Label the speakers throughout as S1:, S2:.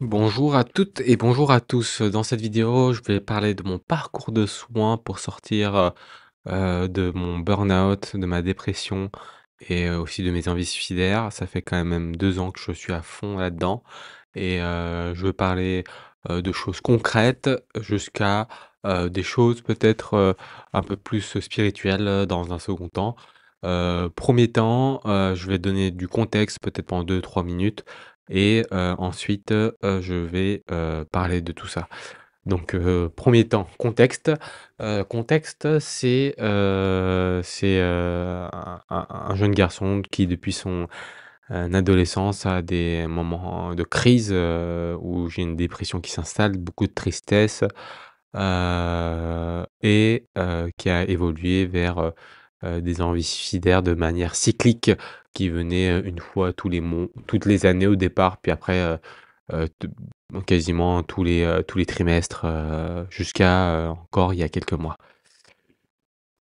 S1: Bonjour à toutes et bonjour à tous. Dans cette vidéo, je vais parler de mon parcours de soins pour sortir euh, de mon burn-out, de ma dépression et euh, aussi de mes envies suicidaires. Ça fait quand même deux ans que je suis à fond là-dedans et euh, je vais parler de choses concrètes jusqu'à des choses peut-être un peu plus spirituelles dans un second temps. premier temps, je vais donner du contexte peut-être pendant deux, trois minutes et euh, ensuite, euh, je vais, euh, parler de tout ça. Donc, premier temps, contexte. contexte, c'est, c'est, un jeune garçon qui, depuis son, adolescence, a des moments de crise, où j'ai une dépression qui s'installe, beaucoup de tristesse, et qui a évolué vers, euh, des envies suicidaires de manière cyclique qui venaient euh, une fois tous les toutes les années au départ, puis après euh, quasiment tous les, tous les trimestres jusqu'à encore il y a quelques mois.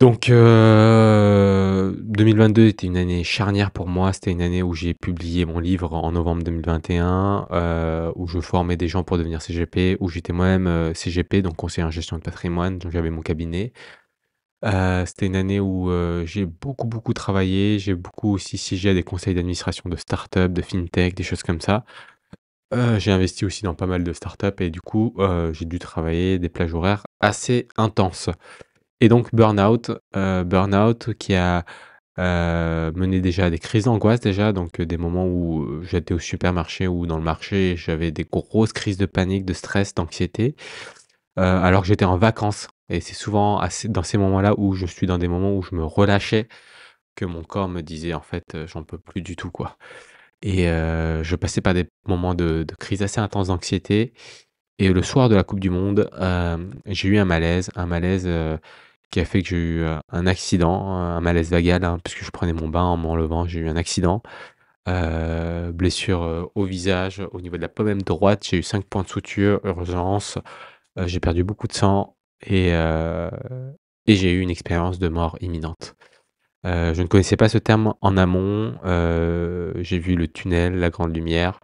S1: Donc 2022 était une année charnière pour moi, c'était une année où j'ai publié mon livre en novembre 2021, où je formais des gens pour devenir CGP, où j'étais moi-même CGP, donc conseiller en gestion de patrimoine, donc j'avais mon cabinet, euh, c'était une année où, euh, j'ai beaucoup, beaucoup travaillé. J'ai beaucoup aussi siégé à des conseils d'administration de start-up, de fintech, des choses comme ça. Euh, j'ai investi aussi dans pas mal de start-up et du coup, j'ai dû travailler des plages horaires assez intenses et donc burn-out, burn-out qui a, mené déjà à des crises d'angoisse déjà, donc des moments où, j'étais au supermarché ou dans le marché j'avais des grosses crises de panique, de stress, d'anxiété. Euh, alors que j'étais en vacances. Et c'est souvent assez, dans ces moments-là où je suis dans des moments où je me relâchais que mon corps me disait en fait euh, j'en peux plus du tout quoi. Et euh, je passais par des moments de, crise assez intense d'anxiété. Et le soir de la Coupe du Monde, j'ai eu un malaise, un malaise qui a fait que j'ai eu un accident, un malaise vagal, parce hein, puisque je prenais mon bain en m'enlevant, j'ai eu un accident. blessure au visage, au niveau de la paume droite, j'ai eu 5 points de suture, urgence, euh, j'ai perdu beaucoup de sang euh, et, j'ai eu une expérience de mort imminente. Euh, je ne connaissais pas ce terme en amont. j'ai vu le tunnel, la grande lumière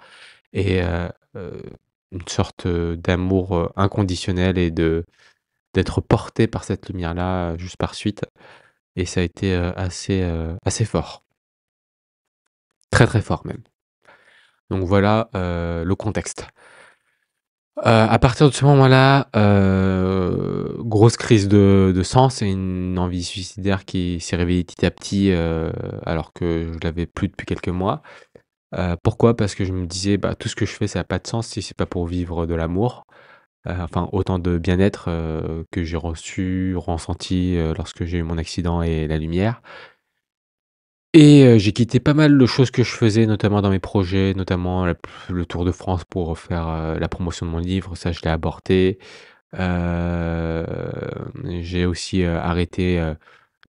S1: et une sorte d'amour inconditionnel et d'être porté par cette lumière-là juste par suite. Et ça a été assez, fort. Très très fort même. Donc voilà le contexte. Euh, à partir de ce moment-là, euh, grosse crise de, sens et une envie suicidaire qui s'est réveillée petit à petit euh, alors que je l'avais plus depuis quelques mois. pourquoi Parce que je me disais, bah, tout ce que je fais, ça n'a pas de sens si c'est pas pour vivre de l'amour. enfin, autant de bien-être que j'ai reçu, ressenti lorsque j'ai eu mon accident et la lumière. Et euh, j'ai quitté pas mal de choses que je faisais, notamment dans mes projets, notamment le tour de France pour faire, euh, la promotion de mon livre, ça je l'ai aborté. Euh, j'ai aussi, arrêté,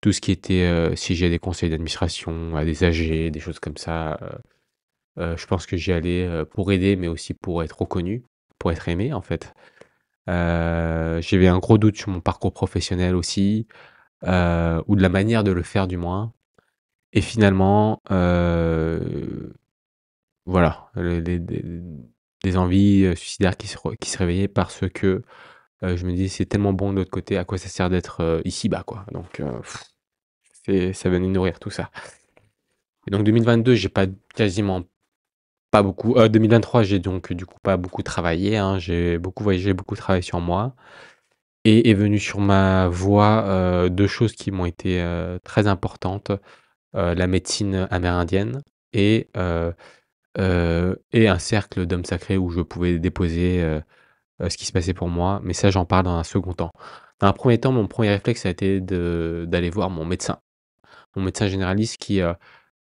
S1: tout ce qui était, si j'ai des conseils d'administration à des âgés, des choses comme ça, je pense que j'y allais, pour aider, mais aussi pour être reconnu, pour être aimé, en fait. j'avais un gros doute sur mon parcours professionnel aussi, ou de la manière de le faire du moins. Et finalement, euh, voilà, des envies, euh, suicidaires qui se réveillaient parce que, euh, je me disais: «C'est tellement bon de l'autre côté, à quoi ça sert d'être, ici-bas, quoi?» donc ça venait nourrir tout ça. donc 2022, j'ai pas quasiment pas beaucoup 2023, j'ai donc du coup pas beaucoup travaillé, hein. j'ai beaucoup voyagé, beaucoup travaillé sur moi et est venu sur ma voie, deux choses qui m'ont été, très importantes. Euh, la médecine amérindienne et, euh, euh, et un cercle d'hommes sacrés où je pouvais déposer ce qui se passait pour moi. Mais ça, j'en parle dans un second temps. Dans un premier temps, mon premier réflexe a été d'aller voir mon médecin, mon médecin généraliste qui,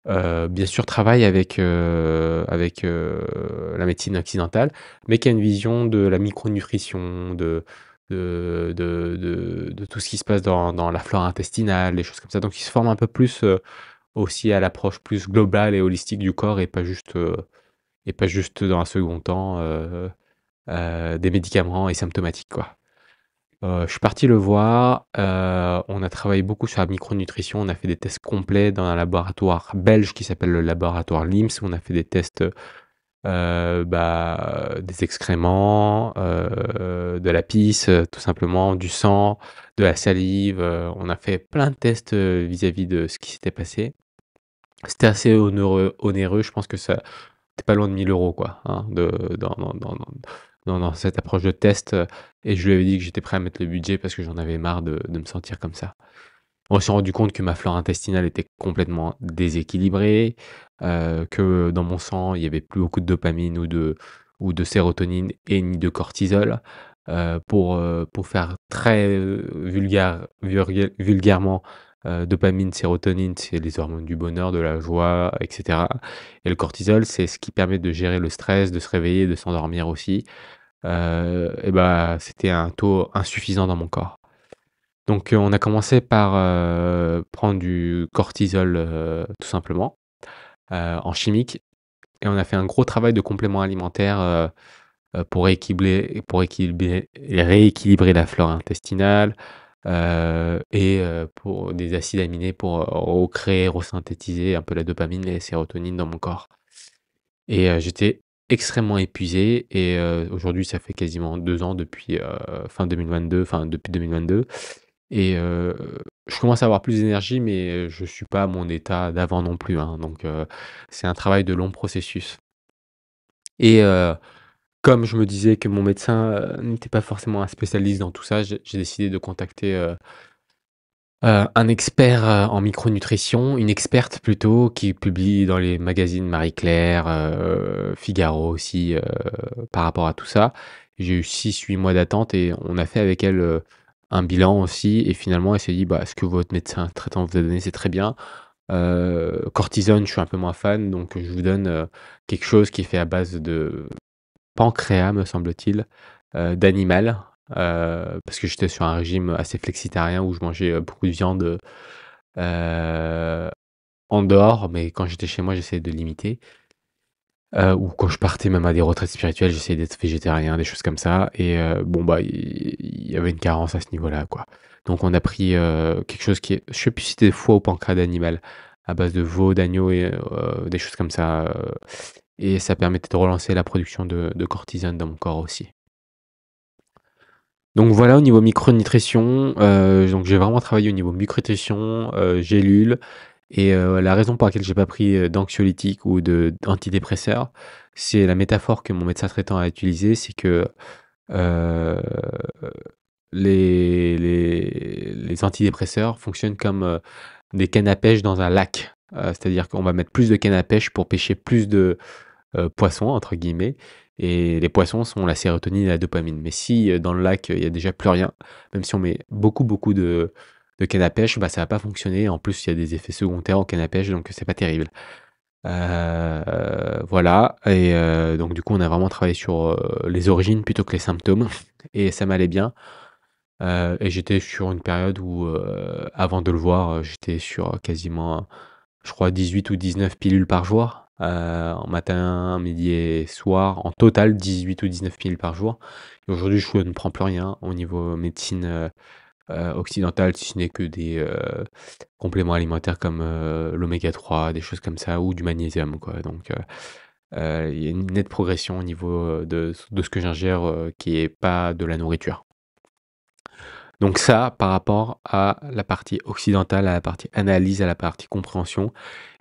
S1: bien sûr, travaille avec, avec la médecine occidentale, mais qui a une vision de la micronutrition, de, de, de, de, tout ce qui se passe dans, dans, la flore intestinale, des choses comme ça. Donc, il se forment un peu plus euh, aussi à l'approche plus globale et holistique du corps et pas juste, euh, et pas juste dans un second temps euh, des médicaments et symptomatiques. Quoi. je suis parti le voir. on a travaillé beaucoup sur la micronutrition. On a fait des tests complets dans un laboratoire belge qui s'appelle le laboratoire LIMS. On a fait des tests. bah, des excréments, euh, de la pisse, euh, tout simplement, du sang, de la salive. Euh, on a fait plein de tests euh, vis-à-vis de ce qui s'était passé. C'était assez onéreux, je pense que ça n'était pas loin de 1000 euros, quoi, hein, de, dans, cette approche de test. Et je lui avais dit que j'étais prêt à mettre le budget parce que j'en avais marre de, me sentir comme ça. On s'est rendu compte que ma flore intestinale était complètement déséquilibrée, que dans mon sang, il n'y avait plus beaucoup de dopamine ou de, ou de sérotonine et ni de cortisol. Euh, pour, euh, pour faire très euh, vulgaire, vulgairement, dopamine, sérotonine, c'est les hormones du bonheur, de la joie, etc. Et le cortisol, c'est ce qui permet de gérer le stress, de se réveiller, de s'endormir aussi. et bah, c'était un taux insuffisant dans mon corps. Donc, on a commencé par prendre du cortisol tout simplement en chimique et on a fait un gros travail de complément alimentaire euh, pour, équilibrer, pour rééquilibrer la flore intestinale euh, et euh, pour des acides aminés pour recréer, resynthétiser un peu la dopamine et la sérotonine dans mon corps. Et j'étais extrêmement épuisé et aujourd'hui ça fait quasiment deux ans depuis fin 2022, enfin depuis 2022. Et je commence à avoir plus d'énergie, mais je ne suis pas à mon état d'avant non plus. Hein. Donc, c'est un travail de long processus. Et comme je me disais que mon médecin euh, n'était pas forcément un spécialiste dans tout ça, j'ai décidé de contacter euh, euh, un expert en micronutrition, une experte plutôt, qui publie dans les magazines Marie Claire, Figaro aussi, par rapport à tout ça. J'ai eu 6-8 mois d'attente et on a fait avec elle un bilan aussi. Et finalement, elle s'est dit bah, ce que votre médecin traitant vous a donné, c'est très bien. cortisone, je suis un peu moins fan, donc je vous donne quelque chose qui est fait à base de pancréas, me semble-t-il, euh, d'animal. Euh, parce que j'étais sur un régime assez flexitarien où je mangeais euh, beaucoup de viande en dehors, mais quand j'étais chez moi, j'essayais de limiter. ou quand je partais même à des retraites spirituelles, j'essayais d'être végétarien, des choses comme ça. Et bon, bah, il y, avait une carence à ce niveau-là, quoi. Donc on a pris quelque chose qui est, je sais plus si c'était foie au pancréas d'animal, à base de veau, d'agneau et des choses comme ça et ça permettait de relancer la production de, cortisone dans mon corps aussi. Donc voilà au niveau micronutrition, euh, donc j'ai vraiment travaillé au niveau micronutrition, euh, gélules, et euh, la raison pour laquelle j'ai pas pris euh, d'anxiolytique ou d'antidépresseur, c'est la métaphore que mon médecin traitant a utilisée, c'est que les, les, antidépresseurs fonctionnent comme des cannes à pêche dans un lac. Euh, c'est-à-dire qu'on va mettre plus de canne à pêche pour pêcher plus de euh, poissons, entre guillemets. Et les poissons sont la sérotonine et la dopamine. Mais si euh, dans le lac, il n'y a déjà plus rien, même si on met beaucoup, beaucoup de, de canne à pêche, bah, ça ne va pas fonctionner. En plus, il y a des effets secondaires en canne à pêche, donc c'est pas terrible. voilà, et donc du coup on a vraiment travaillé sur les origines plutôt que les symptômes, et ça m'allait bien. et j'étais sur une période où, avant de le voir, j'étais sur quasiment je crois, 18 ou 19 pilules par jour. Euh, en matin, midi et soir, en total 18 ou 19 pilules par jour. aujourd'hui, je ne prends plus rien au niveau médecine euh, euh, occidentale, si ce n'est que des compléments alimentaires comme l'oméga 3, des choses comme ça, ou du magnésium. Donc, il y a une nette progression au niveau de, de ce que j'ingère qui n'est pas de la nourriture. Donc ça, par rapport à la partie occidentale, à la partie analyse, à la partie compréhension,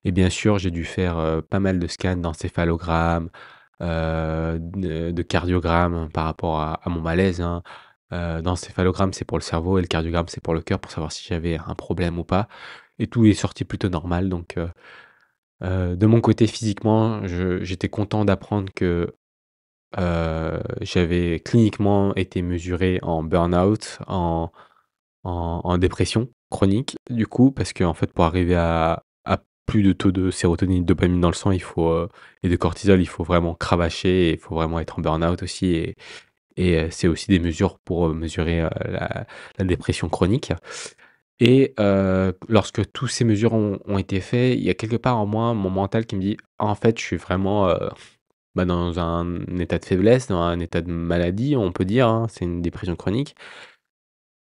S1: et bien sûr, j'ai dû faire euh, pas mal de scans d'encéphalogramme, euh, de cardiogramme par rapport à, mon malaise. Hein. Euh, c'est pour le cerveau, et le cardiogramme, c'est pour le cœur, pour savoir si j'avais un problème ou pas. Et tout est sorti plutôt normal. Donc, euh, de mon côté, physiquement, j'étais content d'apprendre que euh, j'avais cliniquement été mesuré en burn-out, en dépression chronique. Du coup, parce qu'en fait, pour arriver à plus de taux de sérotonine de dopamine dans le sang, il faut, euh, et de cortisol, il faut vraiment cravacher il faut vraiment être en burn-out aussi et et euh, c'est aussi des mesures pour, mesurer, la dépression chronique et lorsque toutes ces mesures ont été faites, il y a quelque part en moi, mon mental qui me dit: «En fait, je suis vraiment, bah, dans un état de faiblesse, dans un état de maladie, on peut dire, hein, c'est une dépression chronique.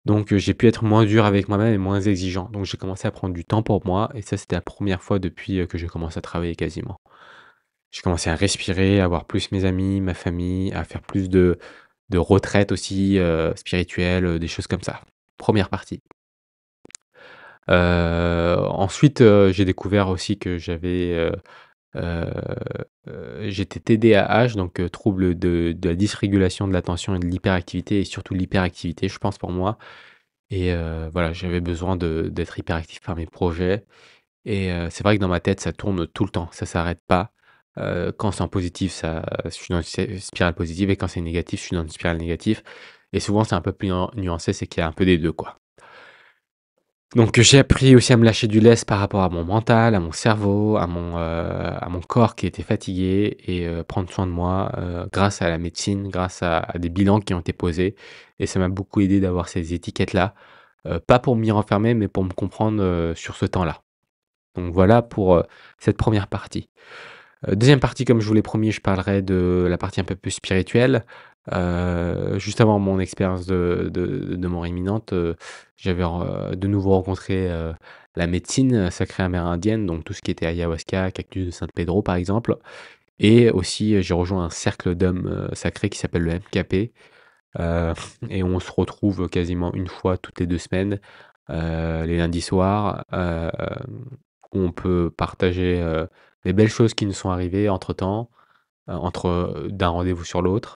S1: Donc euh, j'ai pu être moins dur avec moi-même et moins exigeant. Donc j'ai commencé à prendre du temps pour moi et ça c'était la première fois depuis euh, que j'ai commencé à travailler quasiment. J'ai commencé à respirer, à voir plus mes amis, ma famille, à faire plus de, de retraite aussi euh, spirituelle, des choses comme ça. Première partie. ensuite j'ai découvert aussi que j'avais euh, euh, j'étais TDAH, donc euh, trouble de, de, la dysrégulation de l'attention et de l'hyperactivité, et surtout l'hyperactivité, je pense pour moi. Et voilà, j'avais besoin d'être hyperactif par mes projets. Et c'est vrai que dans ma tête, ça tourne tout le temps, ça s'arrête pas. quand c'est en positif, ça, je suis dans une spirale positive, et quand c'est négatif, je suis dans une spirale négative. Et souvent, c'est un peu plus nuancé, c'est qu'il y a un peu des deux, quoi. Donc j'ai appris aussi à me lâcher du lest par rapport à mon mental, à mon cerveau, à mon, euh, corps qui était fatigué et euh, prendre soin de moi euh, grâce à la médecine, grâce à, des bilans qui ont été posés. Et ça m'a beaucoup aidé d'avoir ces étiquettes-là, pas pour m'y renfermer, mais pour me comprendre sur ce temps-là. Donc voilà pour cette première partie. Deuxième partie, comme je vous l'ai promis, je parlerai de la partie un peu plus spirituelle, euh, juste avant mon expérience de mort imminente, euh, j'avais de nouveau rencontré, euh, la médecine sacrée amérindienne, donc tout ce qui était ayahuasca, cactus de saint Pedro par exemple et aussi, j'ai rejoint un cercle d'hommes, sacrés qui s'appelle le MKP, et on se retrouve quasiment une fois toutes les deux semaines, les lundis soirs, où on peut partager, les belles choses qui nous sont arrivées entre-temps, entre, d'un rendez-vous sur l'autre.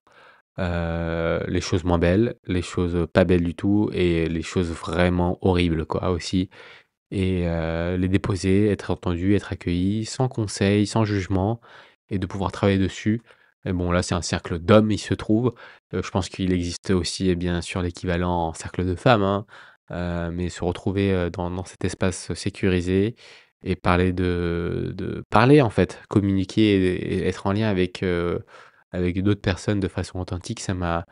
S1: Euh, les choses moins belles, les choses pas belles du tout et les choses vraiment horribles quoi aussi. Et euh, les déposer, être entendu, être accueilli, sans conseil, sans jugement, et de pouvoir travailler dessus. Et bon, là, c'est un cercle d'hommes, il se trouve. Euh, je pense qu'il existe aussi, eh bien sûr, l'équivalent en cercle de femmes. Hein. mais se retrouver dans, cet espace sécurisé et parler de, parler en fait, communiquer et être en lien avec avec d'autres personnes de façon authentique, ça m'a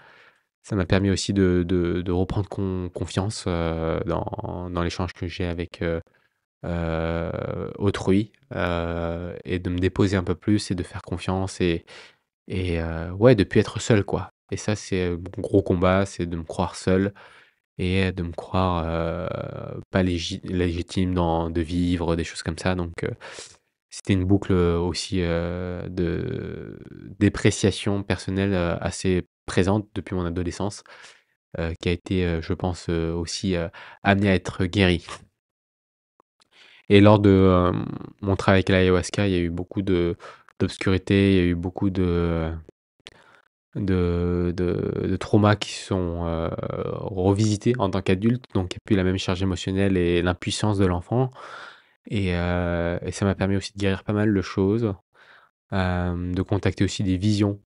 S1: ça m'a permis aussi de, de, reprendre confiance euh, dans, dans l'échange que j'ai avec euh, euh, autrui et de me déposer un peu plus et de faire confiance et, et ouais, de plus être seul quoi. Et ça, c'est mon gros combat, c'est de me croire seul et de me croire pas légitime dans, de vivre, des choses comme ça. Donc, c'était une boucle euh, aussi euh, de dépréciation personnelle euh, assez présente depuis mon adolescence, qui a été, je pense, aussi amenée à être guérie. Et lors de mon travail avec l'ayahuasca, il y a eu beaucoup d'obscurité, il y a eu beaucoup de, de, traumas qui sont revisités en tant qu'adulte, donc il n'y a plus la même charge émotionnelle et l'impuissance de l'enfant. Euh, et, ça m'a permis aussi de guérir pas mal de choses, de contacter aussi des visions,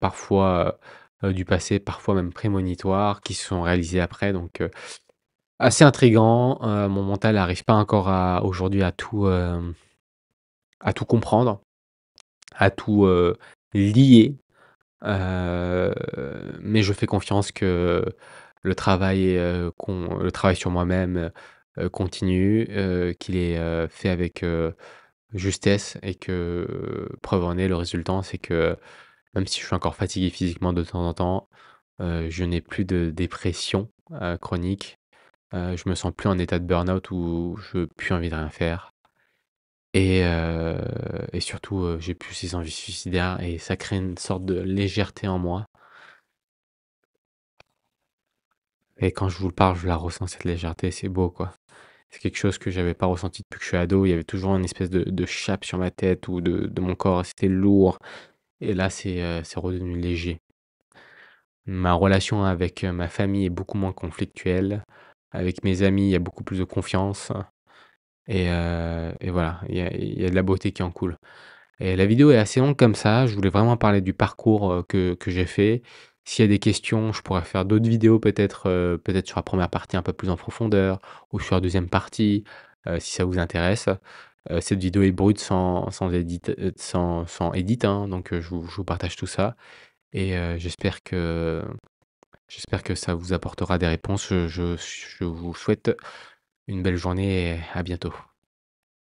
S1: parfois, du passé, parfois même prémonitoires, qui se sont réalisées après donc assez intrigant, euh, mon mental n'arrive pas encore aujourd'hui à tout, à tout comprendre, à tout, lier, mais je fais confiance que le travail, le travail sur moi-même euh, continue, euh, qu'il est, euh, fait avec, justesse et que, preuve en est, le résultat, c'est que même si je suis encore fatigué physiquement de temps en temps, je n'ai plus de dépression, chronique. je me sens plus en état de burn-out où je n'ai plus envie de rien faire et surtout, j'ai plus ces envies suicidaires et ça crée une sorte de légèreté en moi et quand je vous le parle, je la ressens cette légèreté, c'est beau, quoi. C'est quelque chose que j'avais pas ressenti depuis que je suis ado. Il y avait toujours une espèce de, chape sur ma tête ou de, mon corps. C'était lourd. Et là, c'est euh, c'est redevenu léger. Ma relation avec euh, ma famille est beaucoup moins conflictuelle. Avec mes amis, il y a beaucoup plus de confiance. Et, euh, voilà, il y, a, y, a, de la beauté qui en coule. Et la vidéo est assez longue comme ça. Je voulais vraiment parler du parcours que, que j'ai fait. S'il y a des questions, je pourrais faire d'autres vidéos peut-être euh, peut-être sur la première partie un peu plus en profondeur ou sur la deuxième partie euh, si ça vous intéresse. Euh, cette vidéo est brute sans, sans édite, sans, hein, donc je vous, je, partage tout ça et j'espère que que ça vous apportera des réponses. Je, je vous souhaite une belle journée et à bientôt.